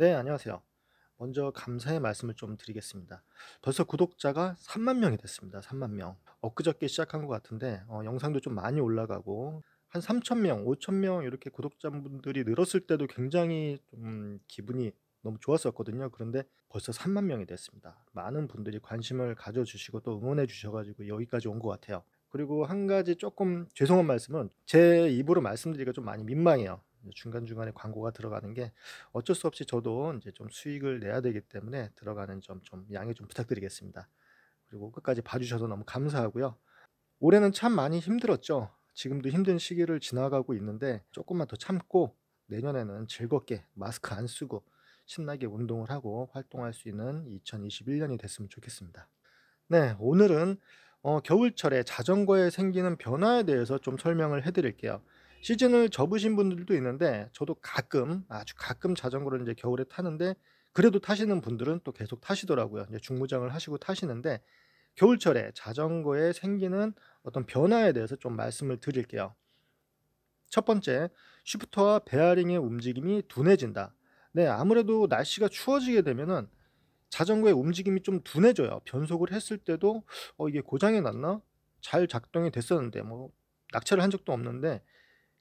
네, 안녕하세요. 먼저 감사의 말씀을 좀 드리겠습니다. 벌써 구독자가 3만 명이 됐습니다. 3만 명. 엊그저께 시작한 것 같은데 어, 영상도 좀 많이 올라가고 한 3천 명, 5천 명 이렇게 구독자분들이 늘었을 때도 굉장히 좀 기분이 너무 좋았었거든요. 그런데 벌써 3만 명이 됐습니다. 많은 분들이 관심을 가져주시고 또 응원해 주셔가지고 여기까지 온 것 같아요. 그리고 한 가지 조금 죄송한 말씀은 제 입으로 말씀드리기가 좀 많이 민망해요. 중간중간에 광고가 들어가는 게 어쩔 수 없이 저도 이제 좀 수익을 내야 되기 때문에 들어가는 점 좀 양해 좀 부탁드리겠습니다. 그리고 끝까지 봐주셔서 너무 감사하고요. 올해는 참 많이 힘들었죠. 지금도 힘든 시기를 지나가고 있는데 조금만 더 참고 내년에는 즐겁게 마스크 안 쓰고 신나게 운동을 하고 활동할 수 있는 2021년이 됐으면 좋겠습니다. 네, 오늘은 어, 겨울철에 자전거에 생기는 변화에 대해서 좀 설명을 해드릴게요. 시즌을 접으신 분들도 있는데 저도 가끔 아주 가끔 자전거를 이제 겨울에 타는데 그래도 타시는 분들은 또 계속 타시더라고요. 이제 중무장을 하시고 타시는데 겨울철에 자전거에 생기는 어떤 변화에 대해서 좀 말씀을 드릴게요. 첫 번째, 슈프트와 베어링의 움직임이 둔해진다. 네, 아무래도 날씨가 추워지게 되면은 자전거의 움직임이 좀 둔해져요. 변속을 했을 때도 어, 이게 고장이 났나? 잘 작동이 됐었는데 뭐 낙차를 한 적도 없는데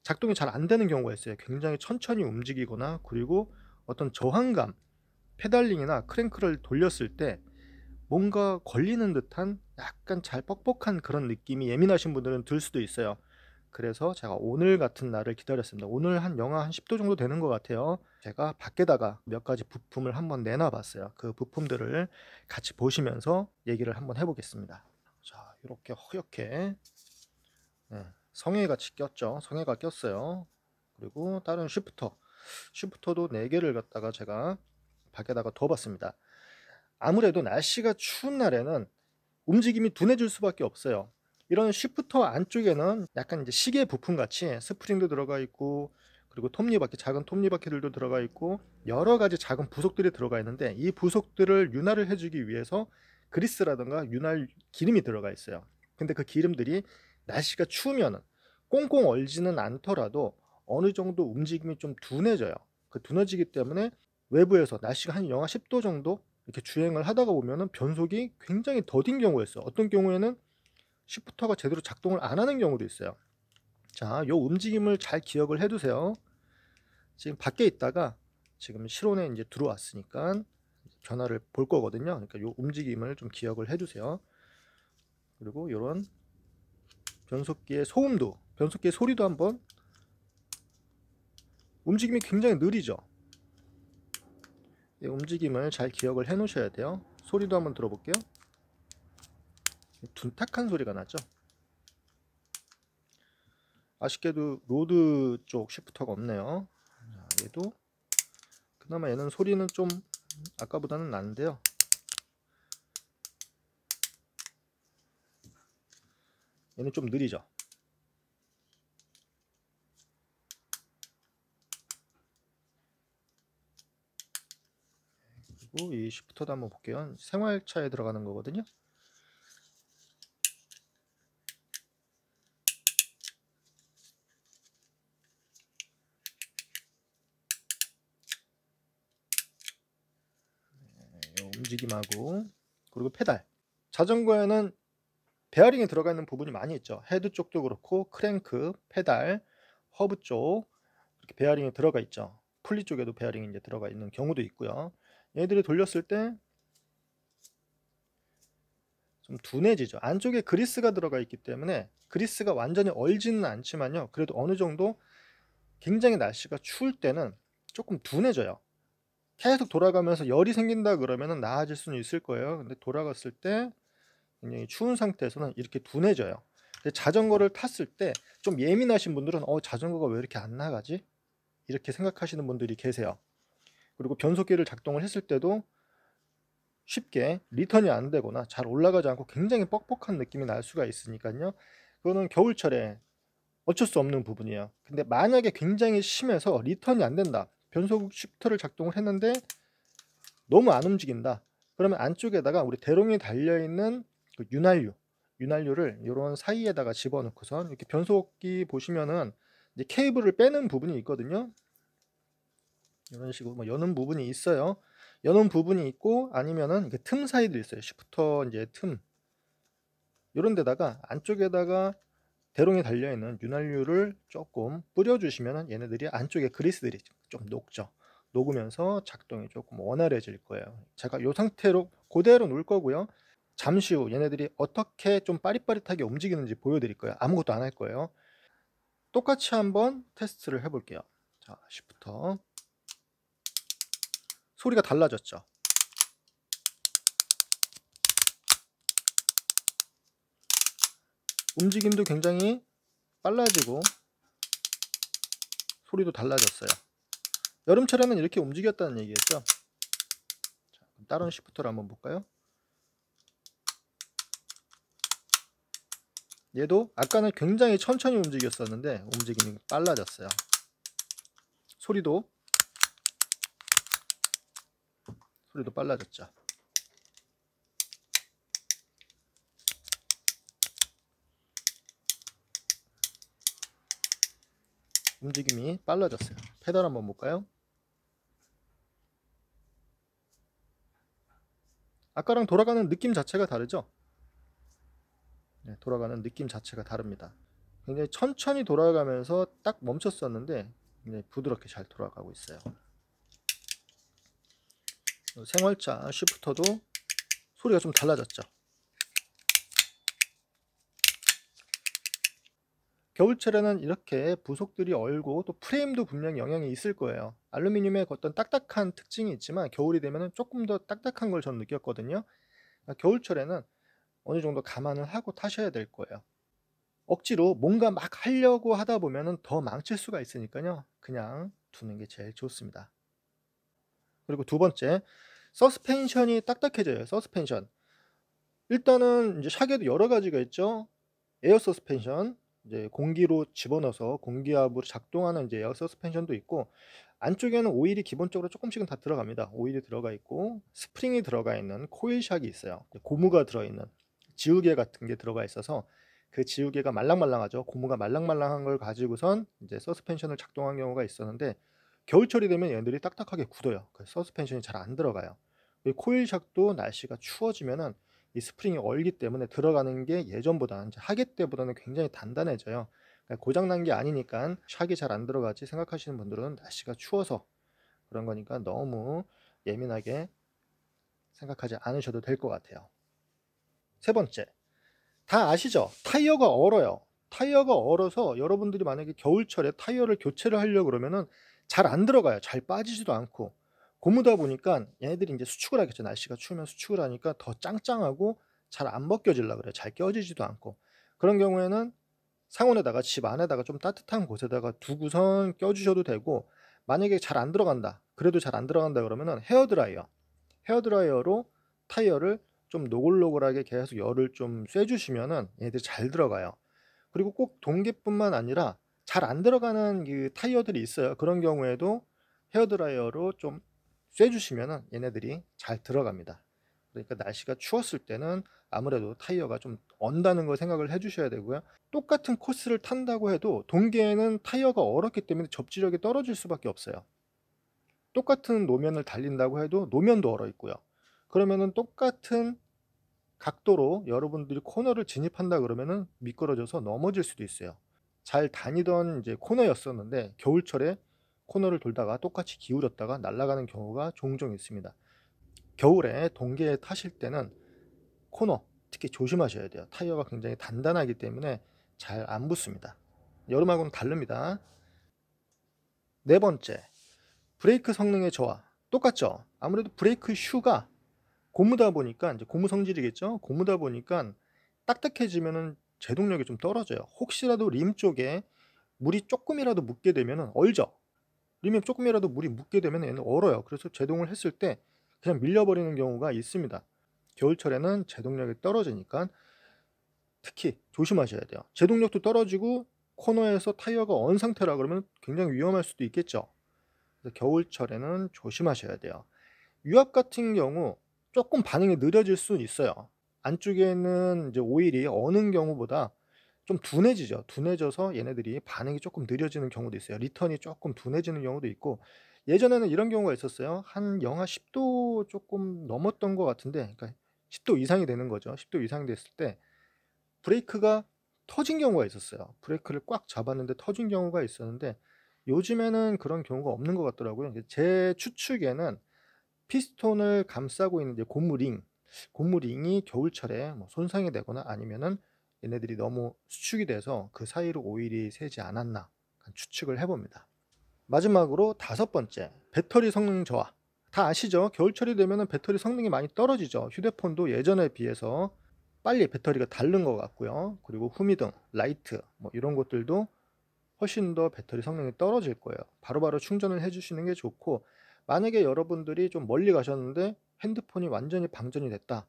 작동이 잘 안 되는 경우가 있어요. 굉장히 천천히 움직이거나 그리고 어떤 저항감, 페달링이나 크랭크를 돌렸을 때 뭔가 걸리는 듯한 약간 잘 뻑뻑한 그런 느낌이 예민하신 분들은 들 수도 있어요. 그래서 제가 오늘 같은 날을 기다렸습니다. 오늘 한 영하 한 10도 정도 되는 것 같아요. 제가 밖에다가 몇 가지 부품을 한번 내놔봤어요. 그 부품들을 같이 보시면서 얘기를 한번 해보겠습니다. 자, 이렇게 허옇게 네. 성에 같이 꼈죠. 성에가 꼈어요. 그리고 다른 쉬프터, 쉬프터도 4개를 갖다가 제가 밖에다가 둬봤습니다. 아무래도 날씨가 추운 날에는 움직임이 둔해질 수밖에 없어요. 이런 쉬프터 안쪽에는 약간 이제 시계 부품 같이 스프링도 들어가 있고 그리고 톱니바퀴 작은 톱니바퀴들도 들어가 있고 여러 가지 작은 부속들이 들어가 있는데 이 부속들을 윤활을 해주기 위해서 그리스라든가 윤활 기름이 들어가 있어요. 근데 그 기름들이 날씨가 추우면 꽁꽁 얼지는 않더라도 어느 정도 움직임이 좀 둔해져요. 그 둔해지기 때문에 외부에서 날씨가 한 영하 10도 정도 이렇게 주행을 하다가 보면 변속이 굉장히 더딘 경우가 있어요. 어떤 경우에는 시프터가 제대로 작동을 안 하는 경우도 있어요. 자, 요 움직임을 잘 기억을 해 두세요. 지금 밖에 있다가 지금 실온에 이제 들어왔으니까 변화를 볼 거거든요. 그러니까 요 움직임을 좀 기억을 해 두세요. 그리고 요런 변속기의 소음도 변속기의 소리도 한번 움직임이 굉장히 느리죠 움직임을 잘 기억을 해 놓으셔야 돼요 소리도 한번 들어볼게요 둔탁한 소리가 나죠 아쉽게도 로드 쪽쉬프터가 없네요 얘도 그나마 얘는 소리는 좀 아까보다는 나는데요 얘는 좀 느리죠. 그리고 이 시프터도 한번 볼게요. 생활차에 들어가는 거거든요. 네, 움직임하고 그리고 페달 자전거에는 베어링이 들어가 있는 부분이 많이 있죠. 헤드 쪽도 그렇고 크랭크, 페달, 허브 쪽 이렇게 베어링이 들어가 있죠. 풀리 쪽에도 베어링이 이제 들어가 있는 경우도 있고요. 얘들이 돌렸을 때 좀 둔해지죠. 안쪽에 그리스가 들어가 있기 때문에 그리스가 완전히 얼지는 않지만요. 그래도 어느 정도 굉장히 날씨가 추울 때는 조금 둔해져요. 계속 돌아가면서 열이 생긴다 그러면 나아질 수는 있을 거예요. 근데 돌아갔을 때 굉장히 추운 상태에서는 이렇게 둔해져요. 자전거를 탔을 때 좀 예민하신 분들은 어 자전거가 왜 이렇게 안 나가지? 이렇게 생각하시는 분들이 계세요. 그리고 변속기를 작동을 했을 때도 쉽게 리턴이 안 되거나 잘 올라가지 않고 굉장히 뻑뻑한 느낌이 날 수가 있으니까요. 그거는 겨울철에 어쩔 수 없는 부분이에요. 근데 만약에 굉장히 심해서 리턴이 안 된다. 변속 시프트를 작동을 했는데 너무 안 움직인다. 그러면 안쪽에다가 우리 대롱이 달려있는 그 윤활유, 윤활유를 이런 사이에다가 집어넣고선 이렇게 변속기 보시면은 이제 케이블을 빼는 부분이 있거든요. 이런 식으로 뭐 여는 부분이 있어요. 여는 부분이 있고 아니면은 그틈 사이도 있어요. 시프터 이제 틈 이런 데다가 안쪽에다가 대롱에 달려 있는 윤활유를 조금 뿌려주시면 은 얘네들이 안쪽에 그리스들이 좀 녹죠. 녹으면서 작동이 조금 원활해질 거예요. 제가 이 상태로 그대로 놓을 거고요. 잠시 후 얘네들이 어떻게 좀 빠릿빠릿하게 움직이는지 보여드릴 거예요. 아무것도 안 할 거예요. 똑같이 한번 테스트를 해볼게요. 자, 쉬프터 소리가 달라졌죠. 움직임도 굉장히 빨라지고 소리도 달라졌어요. 여름철에는 이렇게 움직였다는 얘기였죠. 자, 다른 시프터를 한번 볼까요? 얘도 아까는 굉장히 천천히 움직였었는데 움직임이 빨라졌어요. 소리도 소리도 빨라졌죠. 움직임이 빨라졌어요. 페달 한번 볼까요? 아까랑 돌아가는 느낌 자체가 다르죠? 네, 돌아가는 느낌 자체가 다릅니다. 굉장히 천천히 돌아가면서 딱 멈췄었는데 굉장히 부드럽게 잘 돌아가고 있어요. 생활차 쉬프터도 소리가 좀 달라졌죠. 겨울철에는 이렇게 부속들이 얼고 또 프레임도 분명히 영향이 있을 거예요. 알루미늄의 그 어떤 딱딱한 특징이 있지만 겨울이 되면 조금 더 딱딱한 걸 저는 느꼈거든요. 그러니까 겨울철에는 어느 정도 감안을 하고 타셔야 될 거예요. 억지로 뭔가 막 하려고 하다 보면더 망칠 수가 있으니까요. 그냥 두는 게 제일 좋습니다. 그리고 두 번째, 서스펜션이 딱딱해져요. 서스펜션. 일단은 이제 샥에도 여러 가지가 있죠. 에어 서스펜션, 이제 공기로 집어넣어서 공기압으로 작동하는 이제 에어 서스펜션도 있고 안쪽에는 오일이 기본적으로 조금씩은 다 들어갑니다. 오일이 들어가 있고 스프링이 들어가 있는 코일 샥이 있어요. 고무가 들어 있는 지우개 같은 게 들어가 있어서 그 지우개가 말랑말랑하죠. 고무가 말랑말랑한 걸 가지고선 이제 서스펜션을 작동한 경우가 있었는데 겨울철이 되면 얘들이 딱딱하게 굳어요. 그래서 서스펜션이 잘 안 들어가요. 코일샥도 날씨가 추워지면은 이 스프링이 얼기 때문에 들어가는 게 예전보다 이제 하계 때보다는 굉장히 단단해져요. 그러니까 고장난 게 아니니까 샥이 잘 안 들어가지 생각하시는 분들은 날씨가 추워서 그런 거니까 너무 예민하게 생각하지 않으셔도 될 것 같아요. 세 번째. 다 아시죠? 타이어가 얼어요. 타이어가 얼어서 여러분들이 만약에 겨울철에 타이어를 교체를 하려고 그러면은 잘 안 들어가요. 잘 빠지지도 않고. 고무다 보니까 얘네들이 이제 수축을 하겠죠. 날씨가 추우면 수축을 하니까 더 짱짱하고 잘 안 벗겨질라 그래요. 잘 껴지지도 않고. 그런 경우에는 상온에다가 집 안에다가 좀 따뜻한 곳에다가 두고선 껴주셔도 되고 만약에 잘 안 들어간다. 그래도 잘 안 들어간다 그러면은 헤어드라이어. 헤어드라이어로 타이어를 좀 노골노골하게 계속 열을 좀 쐬주시면은 얘들 잘 들어가요. 그리고 꼭 동계뿐만 아니라 잘 안 들어가는 그 타이어들이 있어요. 그런 경우에도 헤어드라이어로 좀 쐬주시면은 얘네들이 잘 들어갑니다. 그러니까 날씨가 추웠을 때는 아무래도 타이어가 좀 언다는 걸 생각을 해주셔야 되고요. 똑같은 코스를 탄다고 해도 동계에는 타이어가 얼었기 때문에 접지력이 떨어질 수밖에 없어요. 똑같은 노면을 달린다고 해도 노면도 얼어 있고요. 그러면은 똑같은 각도로 여러분들이 코너를 진입한다 그러면은 미끄러져서 넘어질 수도 있어요. 잘 다니던 이제 코너였었는데 겨울철에 코너를 돌다가 똑같이 기울였다가 날아가는 경우가 종종 있습니다. 겨울에 동계에 타실 때는 코너 특히 조심하셔야 돼요. 타이어가 굉장히 단단하기 때문에 잘 안 붙습니다. 여름하고는 다릅니다. 네 번째, 브레이크 성능의 저하. 똑같죠? 아무래도 브레이크 슈가 고무다 보니까 이제 고무 성질이겠죠. 고무다 보니까 딱딱해지면은 제동력이 좀 떨어져요. 혹시라도 림 쪽에 물이 조금이라도 묻게 되면은 얼죠. 림에 조금이라도 물이 묻게 되면 얘는 얼어요. 그래서 제동을 했을 때 그냥 밀려버리는 경우가 있습니다. 겨울철에는 제동력이 떨어지니까 특히 조심하셔야 돼요. 제동력도 떨어지고 코너에서 타이어가 언 상태라 그러면 굉장히 위험할 수도 있겠죠. 그래서 겨울철에는 조심하셔야 돼요. 유압 같은 경우 조금 반응이 느려질 수는 있어요. 안쪽에는 이제 오일이 어는 경우보다 좀 둔해지죠. 둔해져서 얘네들이 반응이 조금 느려지는 경우도 있어요. 리턴이 조금 둔해지는 경우도 있고 예전에는 이런 경우가 있었어요. 한 영하 10도 조금 넘었던 것 같은데 그러니까 10도 이상이 되는 거죠. 10도 이상 됐을 때 브레이크가 터진 경우가 있었어요. 브레이크를 꽉 잡았는데 터진 경우가 있었는데 요즘에는 그런 경우가 없는 것 같더라고요. 제 추측에는 피스톤을 감싸고 있는 이 고무링, 고무링이 겨울철에 뭐 손상이 되거나 아니면은 얘네들이 너무 수축이 돼서 그 사이로 오일이 새지 않았나 추측을 해봅니다. 마지막으로 다섯 번째, 배터리 성능 저하. 다 아시죠? 겨울철이 되면 배터리 성능이 많이 떨어지죠. 휴대폰도 예전에 비해서 빨리 배터리가 닳는 것 같고요. 그리고 후미등, 라이트 뭐 이런 것들도 훨씬 더 배터리 성능이 떨어질 거예요. 바로바로 바로 충전을 해주시는 게 좋고 만약에 여러분들이 좀 멀리 가셨는데 핸드폰이 완전히 방전이 됐다.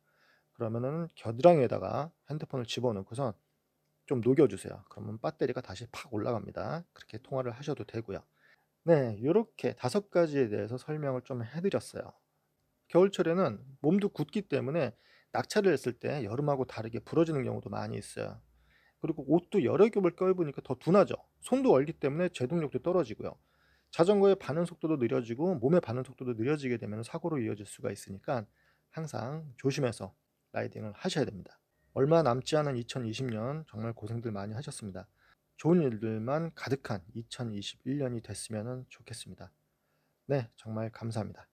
그러면은 겨드랑이에다가 핸드폰을 집어넣고선 좀 녹여주세요. 그러면 배터리가 다시 팍 올라갑니다. 그렇게 통화를 하셔도 되고요. 네, 이렇게 다섯 가지에 대해서 설명을 좀 해드렸어요. 겨울철에는 몸도 굳기 때문에 낙차를 했을 때 여름하고 다르게 부러지는 경우도 많이 있어요. 그리고 옷도 여러 겹을 껴입으니까 더 둔하죠. 손도 얼기 때문에 제동력도 떨어지고요. 자전거의 반응 속도도 느려지고 몸의 반응 속도도 느려지게 되면 사고로 이어질 수가 있으니까 항상 조심해서 라이딩을 하셔야 됩니다. 얼마 남지 않은 2020년 정말 고생들 많이 하셨습니다. 좋은 일들만 가득한 2021년이 됐으면 좋겠습니다. 네, 정말 감사합니다.